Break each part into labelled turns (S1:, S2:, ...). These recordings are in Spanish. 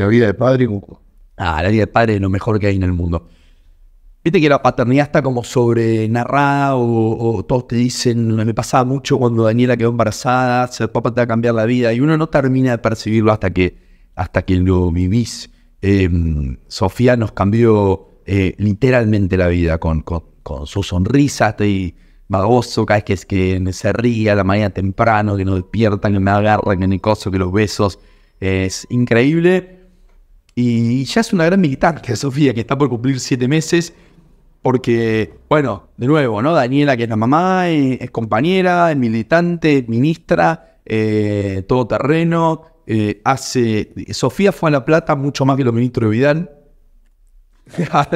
S1: la vida de padre. Ah, la vida de padre es lo mejor que hay en el mundo. Viste que la paternidad está como sobre narrada o, todos te dicen, me pasaba mucho cuando Daniela quedó embarazada, se papá te va a cambiar la vida y uno no termina de percibirlo hasta que, hasta que lo vivís. Em, Sofía nos cambió eh, literalmente la vida con, con, su sonrisa, estoy magoso cada vez que, que se a la mañana temprano, que no despiertan, que me agarran, que me coso, que los besos. es increíble y ya es una gran militante, Sofía, que está por cumplir siete meses, porque, bueno, de nuevo, ¿no? Daniela, que es la mamá, eh, es compañera, es militante, ministra, eh, todo terreno. Eh, hace. Sofía fue a La Plata mucho más que los ministros de Vidal.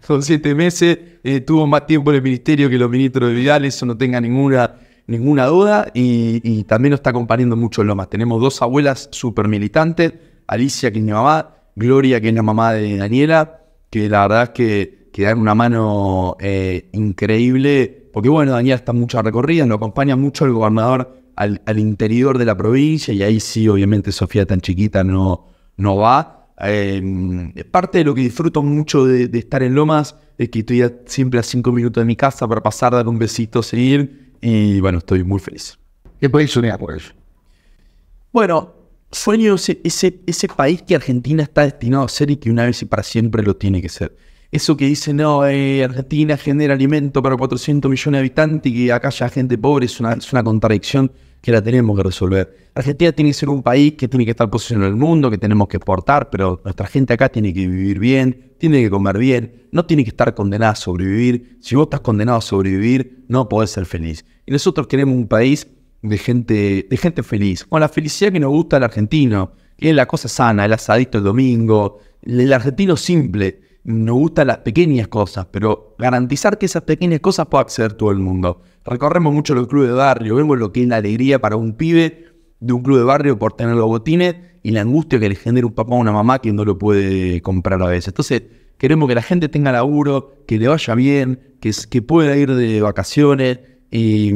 S1: Son siete meses, tuvo más tiempo en el ministerio que los ministros de Vidal, eso no tenga ninguna, ninguna duda. Y, también nos está acompañando mucho Lomas. Tenemos dos abuelas súper militantes, Alicia, que es mi mamá, Gloria, que es la mamá de Daniela, que la verdad es que, que dan una mano eh, increíble, porque bueno, Daniela está mucho recorrida, lo acompaña mucho el gobernador al, interior de la provincia, y ahí sí, obviamente, Sofía tan chiquita no, no va. Em, parte de lo que disfruto mucho de, estar en Lomas es que estoy siempre a cinco minutos de mi casa para pasar, dar un besito, seguir, y bueno, estoy muy feliz. ¿Qué podéis unir por eso? Bueno, sueño ese, ese, país que Argentina está destinado a ser y que una vez y para siempre lo tiene que ser. Eso que dice, no, eh, Argentina genera alimento para 400 millones de habitantes y que acá haya gente pobre, es una, es una contradicción que la tenemos que resolver. Argentina tiene que ser un país que tiene que estar posicionado en el mundo, que tenemos que exportar, pero nuestra gente acá tiene que vivir bien, tiene que comer bien, no tiene que estar condenada a sobrevivir. Si vos estás condenado a sobrevivir, no podés ser feliz. Y nosotros queremos un país de gente, de gente feliz, con la felicidad que nos gusta al argentino, que es la cosa sana, el asadito el domingo, el argentino simple. Nos gustan las pequeñas cosas, pero garantizar que esas pequeñas cosas pueda acceder todo el mundo. Recorremos mucho los clubes de barrio, vemos lo que es la alegría para un pibe de un club de barrio por tener los botines y la angustia que le genera un papá o una mamá que no lo puede comprar a veces. Entonces, queremos que la gente tenga laburo, que le vaya bien, que, que pueda ir de vacaciones, y,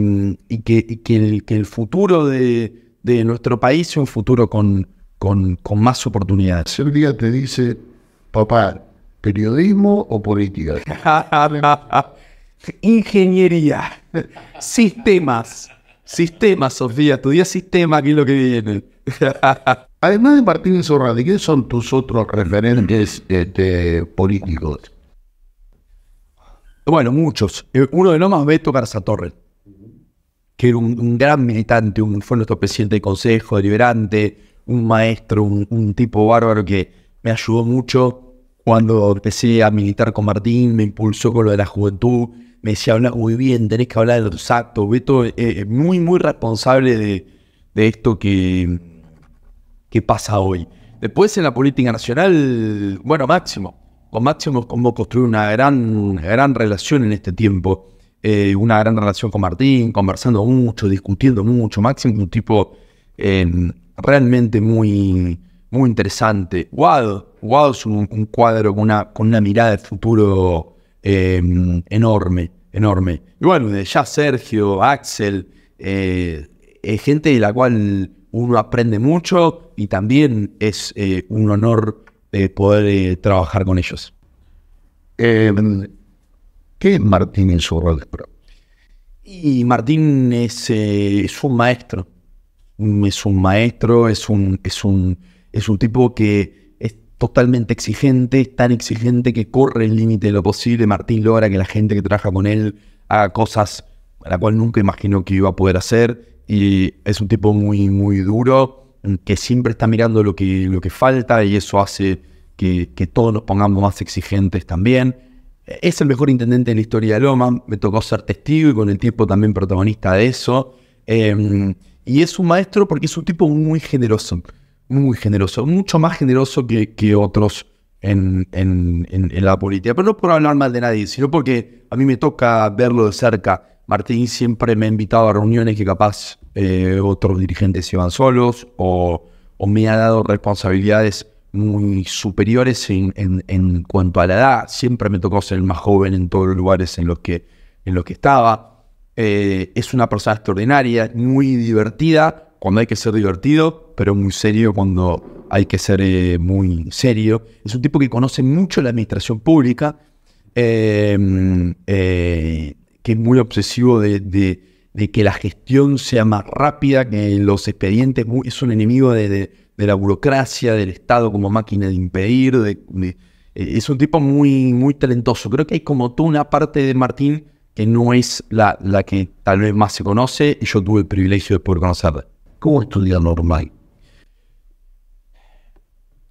S1: y, que, que, el, futuro de, nuestro país sea un futuro con, con, más oportunidades. El día te dice, papá, periodismo o política. Ingeniería, sistemas, sistemas, Sofía, Tu día sistema, aquí es lo que viene. Además de Martín Sorrati, ¿quiénes son tus otros referentes este, políticos? Bueno, muchos. Eh, uno de los más, Beto Garza Torres, que era un, gran militante, un, fue nuestro presidente de consejo, deliberante, un maestro, un, tipo bárbaro que me ayudó mucho cuando empecé a militar con Martín, me impulsó con lo de la juventud, me decía, muy bien, tenés que hablar de los actos. Beto es eh, eh, muy, muy responsable de, esto que, que pasa hoy. Después en la política nacional, bueno, máximo con Máximo hemos construir una gran, relación en este tiempo. Eh, una gran relación con Martín, conversando mucho, discutiendo mucho. Máximo un tipo eh, realmente muy, muy interesante. Guado, Guado es un, cuadro con una, mirada de futuro eh, enorme, enorme. Y bueno, de ya Sergio, Axel, es gente de la cual uno aprende mucho y también es un honor de poder eh, trabajar con ellos. Em, ¿Qué es Martín en su rol de pro? Y Martín es, eh, un maestro. Es un maestro, es un, es un, es un tipo que es totalmente exigente, es tan exigente que corre el límite de lo posible. Martín logra que la gente que trabaja con él haga cosas a las cuales nunca imaginó que iba a poder hacer. Y es un tipo muy, muy duro, que siempre está mirando lo que, lo que falta y eso hace que, que, todos nos pongamos más exigentes también. Es el mejor intendente en la historia de Loma, me tocó ser testigo y con el tiempo también protagonista de eso. Em, y es un maestro porque es un tipo muy generoso, muy generoso, mucho más generoso que, que otros en, en, en, en, la política. Pero no por hablar mal de nadie, sino porque a mí me toca verlo de cerca. Martín siempre me ha invitado a reuniones que capaz eh, otros dirigentes iban solos o, me ha dado responsabilidades muy superiores en, cuanto a la edad. Siempre me tocó ser el más joven en todos los lugares en los que, en que estaba. Eh, es una persona extraordinaria, muy divertida cuando hay que ser divertido, pero muy serio cuando hay que ser eh, muy serio. Es un tipo que conoce mucho la administración pública que es muy obsesivo de, que la gestión sea más rápida, que los expedientes es un enemigo de, la burocracia, del Estado como máquina de impedir. Eh, es un tipo muy, muy talentoso. Creo que hay como tú una parte de Martín que no es la, que tal vez más se conoce y yo tuve el privilegio de poder conocerla. ¿Cómo estudia normal?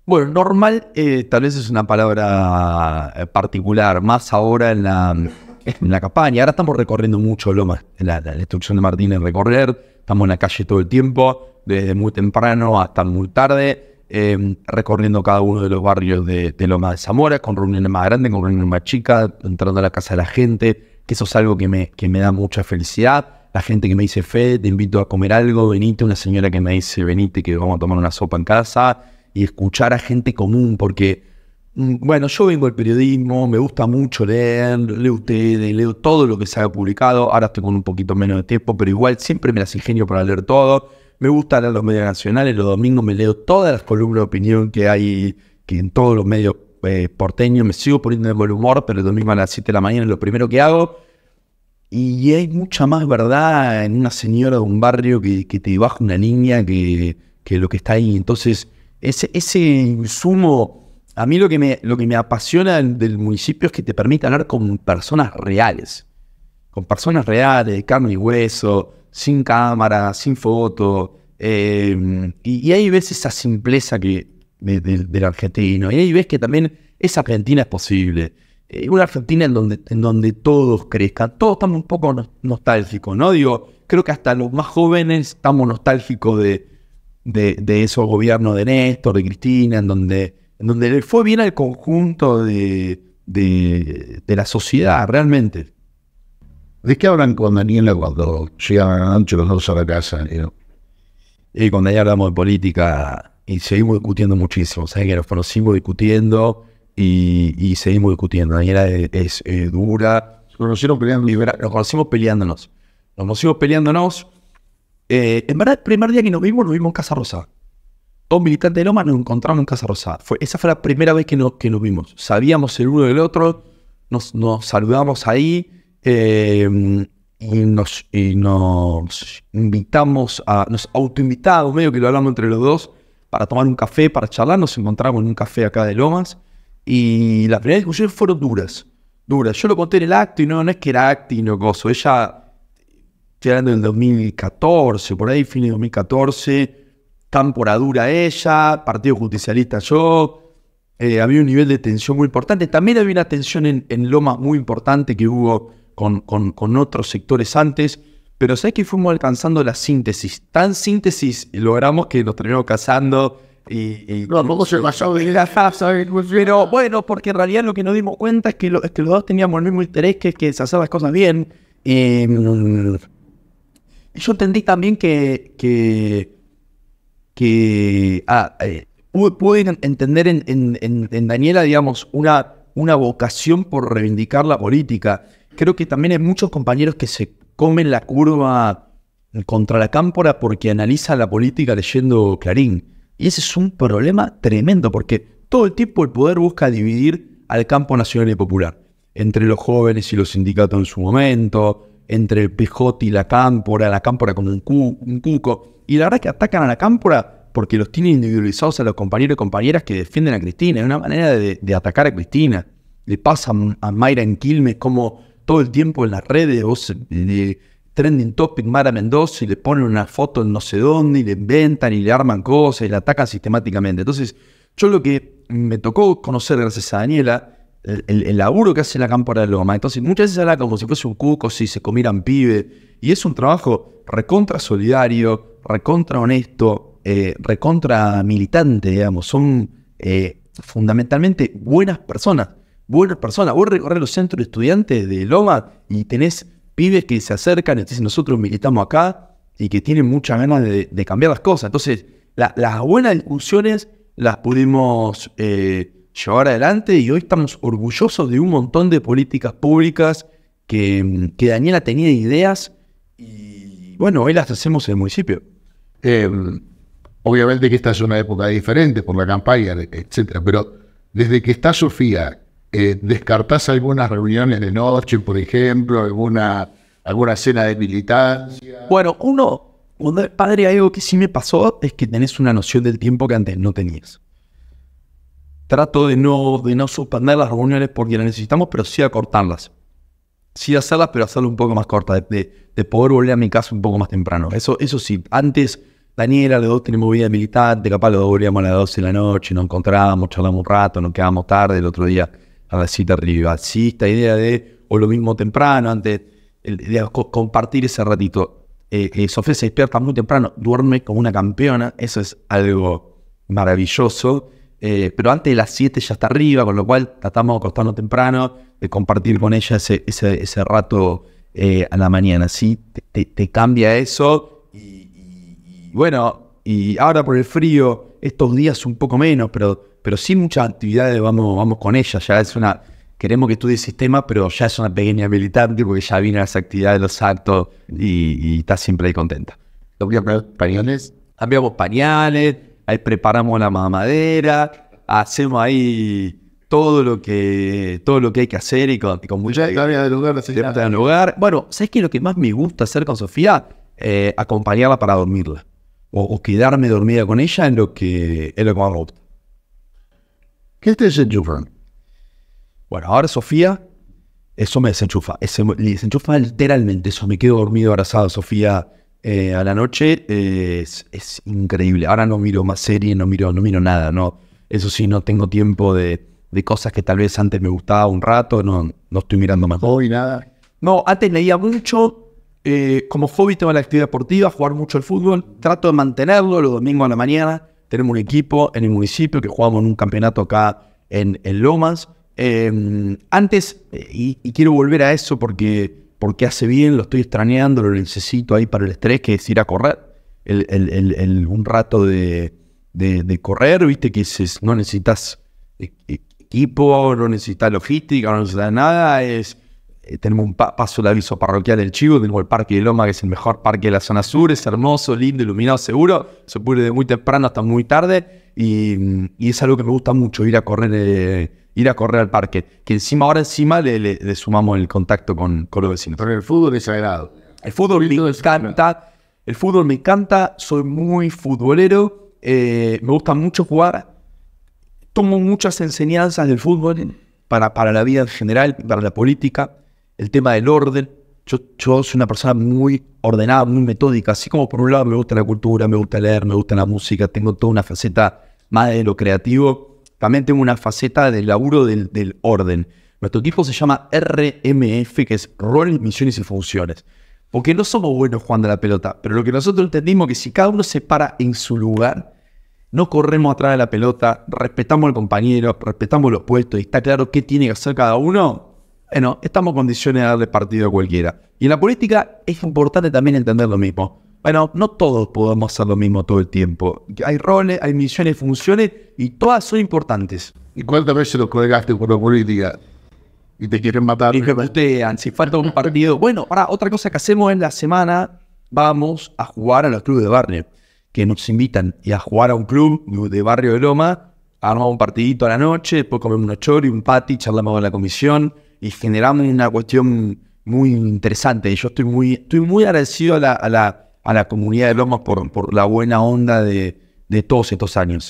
S1: Bueno, normal eh, tal vez es una palabra eh, particular, más ahora en la, en la campaña. Ahora estamos recorriendo mucho Lomas, la, instrucción de Martín Martínez recorrer, estamos en la calle todo el tiempo, desde muy temprano hasta muy tarde, em, recorriendo cada uno de los barrios de, de Lomas de Zamora, con reuniones más grandes, con reuniones más chicas, entrando a la casa de la gente, que eso es algo que me, que me da mucha felicidad. La gente que me dice, fe. te invito a comer algo, venite, una señora que me dice, venite, que vamos a tomar una sopa en casa, y escuchar a gente común, porque Mm, bueno, yo vengo del periodismo, me gusta mucho leer, leo ustedes, leo todo lo que se haya publicado. Ahora estoy con un poquito menos de tiempo, pero igual siempre me las ingenio para leer todo. Me gusta leer los medios nacionales, los domingos me leo todas las columnas de opinión que hay que en todos los medios eh, porteños. Me sigo poniendo de buen humor, pero el domingo a las 7 de la mañana es lo primero que hago. Y hay mucha más verdad en una señora de un barrio que, que te baja una niña que, que, lo que está ahí. Entonces, ese, ese insumo a mí lo que me, lo que me apasiona del municipio es que te permite hablar con personas reales, con personas reales, de carne y hueso, sin cámara, sin foto. Eh, y, ahí ves esa simpleza que, del argentino. Y ahí ves que también esa Argentina es posible. Eh, una Argentina en donde, en donde todos crezcan. Todos estamos un poco nostálgicos, ¿no? Digo, creo que hasta los más jóvenes estamos nostálgicos de, de, de esos gobiernos de Néstor, de Cristina, en donde donde le fue bien al conjunto de, la sociedad, realmente. ¿De qué hablan con Daniela cuando llegan a la los dos a la casa? Y con Daniela hablamos de política y seguimos discutiendo muchísimo. ¿Sabes que nos conocimos discutiendo y, seguimos discutiendo? Daniela es, dura. Nos conocimos peleándonos. Nos conocimos peleándonos. Eh, en verdad, el primer día que nos vimos, nos vimos en Casa Rosa dos militantes de Lomas nos encontramos en Casa Rosada. esa fue la primera vez que, que nos vimos. Sabíamos el uno del otro, nos, nos saludamos ahí em, y, nos, nos, invitamos, a, nos autoinvitamos, medio que lo hablamos entre los dos, para tomar un café, para charlar. Nos encontramos en un café acá de Lomas y las primeras discusiones fueron duras. Duras. Yo lo conté en el acto y no, no es que era acto y no gozo. Ella, estoy hablando del 2014, por ahí, fin de 2014 Cámpora ella, Partido judicialista yo. Eh, había un nivel de tensión muy importante. También había una tensión en, en muy importante que hubo con, con, otros sectores antes. Pero sabes que fuimos alcanzando la síntesis. Tan síntesis logramos que nos terminamos casando. Y, y no, no se pasó Pero bueno, porque en realidad lo que nos dimos cuenta es que, que los dos teníamos el mismo interés que, es que se hacían las cosas bien. Em, yo entendí también que que ah, eh, pueden entender en, Daniela, digamos, una, una vocación por reivindicar la política. Creo que también hay muchos compañeros que se comen la curva contra la cámpora porque analizan la política leyendo Clarín. Y ese es un problema tremendo porque todo el tiempo el poder busca dividir al campo nacional y popular, entre los jóvenes y los sindicatos en su momento, entre el pejote y la cámpora, la cámpora con un, cuco. Y la verdad es que atacan a la cámpora porque los tienen individualizados a los compañeros y compañeras que defienden a Cristina. Es una manera de, atacar a Cristina. Le pasa a Mayra en Quilmes como todo el tiempo en las redes, de trending topic Mara Mendoza y le ponen una foto en no sé dónde y le inventan y le arman cosas y la atacan sistemáticamente. Entonces, yo lo que me tocó conocer gracias a Daniela el, laburo que hace la Cámara de Loma. Entonces, muchas veces habla como si fuese un cuco, si se comieran pibe. Y es un trabajo recontra solidario, recontra honesto, eh, recontra militante, digamos. Son eh, fundamentalmente buenas personas. Buenas personas. Vos recorres los centros de estudiantes de Loma y tenés pibes que se acercan y dicen, nosotros militamos acá y que tienen muchas ganas de, cambiar las cosas. Entonces, las buenas discusiones las pudimos... Eh, llevar adelante y hoy estamos orgullosos de un montón de políticas públicas que, Daniela tenía ideas y bueno, hoy las hacemos en el municipio. Eh, obviamente que esta es una época diferente por la campaña, etcétera, pero desde que está Sofía, eh, ¿descartás algunas reuniones de noche, por ejemplo, alguna, alguna cena de militancia? Bueno, uno, padre, algo que sí me pasó es que tenés una noción del tiempo que antes no tenías. Trato de no, de no suspender las reuniones porque las necesitamos, pero sí acortarlas. Sí hacerlas, pero hacerlas un poco más corta de, de, poder volver a mi casa un poco más temprano. Eso, eso sí, antes Daniela, los dos tenemos vida militante, capaz los dos volvíamos a las 12 de la noche, nos encontrábamos, charlamos un rato, nos quedábamos tarde, el otro día a la cita arriba. Sí, esta idea de, o lo mismo temprano, antes, de compartir ese ratito. Eh, eh, Sofía se despierta muy temprano, duerme como una campeona, eso es algo maravilloso. Eh, pero antes de las 7 ya está arriba, con lo cual tratamos de acostarnos temprano, de compartir con ella ese, rato eh, a la mañana, ¿sí? Te, cambia eso y, bueno, y ahora por el frío, estos días un poco menos, pero, pero sí muchas actividades vamos, vamos con ella, ya es una... Queremos que estudie sistema, pero ya es una pequeña militante porque ya viene las actividades, los actos y, está siempre ahí contenta. ¿Cambiamos pañales? Cambiamos pañales, ahí preparamos la mamadera, hacemos ahí todo lo que, todo lo que hay que hacer y con, con mucha... de lugar, de lugar. Bueno, ¿sabes qué es lo que más me gusta hacer con Sofía? Eh, acompañarla para dormirla. O, quedarme dormida con ella en lo que, en lo que más ¿Qué te Bueno, ahora Sofía, eso me desenchufa. ese me desenchufa literalmente. Eso me quedo dormido abrazado Sofía eh, a la noche eh, es, increíble. Ahora no miro más series, no miro, no miro nada, ¿no? Eso sí, no tengo tiempo de, cosas que tal vez antes me gustaba un rato, no, no estoy mirando más. Hoy nada. No, antes leía mucho. Eh, como hobby tengo la actividad deportiva, jugar mucho al fútbol. Trato de mantenerlo los domingos a la mañana. Tenemos un equipo en el municipio que jugamos en un campeonato acá en, en Lomas. Em, antes, y quiero volver a eso porque porque hace bien, lo estoy extrañando, lo necesito ahí para el estrés, que es ir a correr. un rato de, de, correr, viste que no necesitas e, e, equipo, no necesitas logística, no necesitas nada, es eh, tenemos un paso de aviso parroquial del Chivo, tenemos el Parque de Loma, que es el mejor parque de la zona sur, es hermoso, lindo, iluminado, seguro, se puede de muy temprano hasta muy tarde, y, es algo que me gusta mucho, ir a correr eh, ir a correr al parque. Que encima, ahora encima le, sumamos el contacto con, con los vecinos. Pero el fútbol es sagrado. El fútbol me encanta. El fútbol me encanta. Soy muy futbolero. Eh, me gusta mucho jugar. Tomo muchas enseñanzas del fútbol para, para la vida en general, para la política. El tema del orden. Yo, yo soy una persona muy ordenada, muy metódica. Así como por un lado me gusta la cultura, me gusta leer, me gusta la música. Tengo toda una faceta más de lo creativo también tengo una faceta del laburo del, orden. Nuestro equipo se llama RMF, que es Roles, Misiones y Funciones. Porque no somos buenos jugando a la pelota, pero lo que nosotros entendimos es que si cada uno se para en su lugar, no corremos atrás de la pelota, respetamos al compañero, respetamos los puestos y está claro qué tiene que hacer cada uno, bueno, estamos en condiciones de darle partido a cualquiera. Y en la política es importante también entender lo mismo. Bueno, no todos podemos hacer lo mismo todo el tiempo. Hay roles, hay misiones, funciones y todas son importantes. ¿Y cuántas veces los colegaste por la política? Y te quieren matar. Y me si falta un partido. bueno, ahora otra cosa que hacemos en la semana, vamos a jugar a los clubes de barrio. Que nos invitan y a jugar a un club de barrio de Loma, armamos un partidito a la noche, después comemos un chori, un pati, charlamos con la comisión y generamos una cuestión muy interesante. Y yo estoy muy, estoy muy agradecido a la a la comunidad de Lomas por, la buena onda de todos estos años.